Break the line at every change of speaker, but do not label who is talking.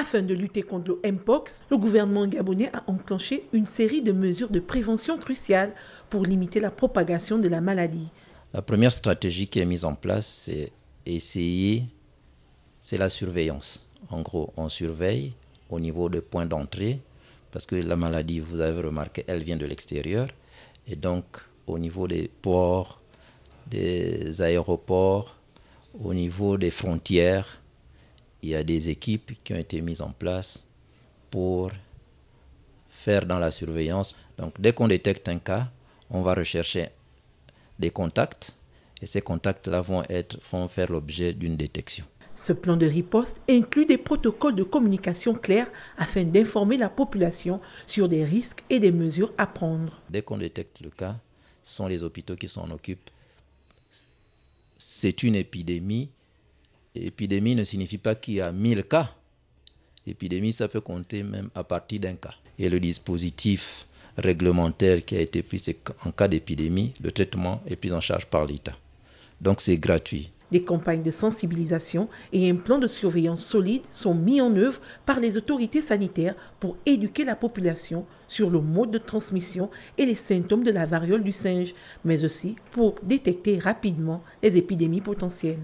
Afin de lutter contre le Mpox, le gouvernement gabonais a enclenché une série de mesures de prévention cruciales pour limiter la propagation de la maladie.
La première stratégie qui est mise en place, c'est essayer, c'est la surveillance. En gros, on surveille au niveau des points d'entrée, parce que la maladie, vous avez remarqué, elle vient de l'extérieur. Et donc, au niveau des ports, des aéroports, au niveau des frontières, il y a des équipes qui ont été mises en place pour faire dans la surveillance. Donc dès qu'on détecte un cas, on va rechercher des contacts et ces contacts-là vont, être, faire l'objet d'une détection.
Ce plan de riposte inclut des protocoles de communication clairs afin d'informer la population sur des risques et des mesures à prendre.
Dès qu'on détecte le cas, ce sont les hôpitaux qui s'en occupent. C'est une épidémie, Épidémie ne signifie pas qu'il y a 1000 cas. Épidémie, ça peut compter même à partir d'un cas. Et le dispositif réglementaire qui a été pris, c'est qu'en cas d'épidémie, le traitement est pris en charge par l'État. Donc c'est gratuit.
Des campagnes de sensibilisation et un plan de surveillance solide sont mis en œuvre par les autorités sanitaires pour éduquer la population sur le mode de transmission et les symptômes de la variole du singe, mais aussi pour détecter rapidement les épidémies potentielles.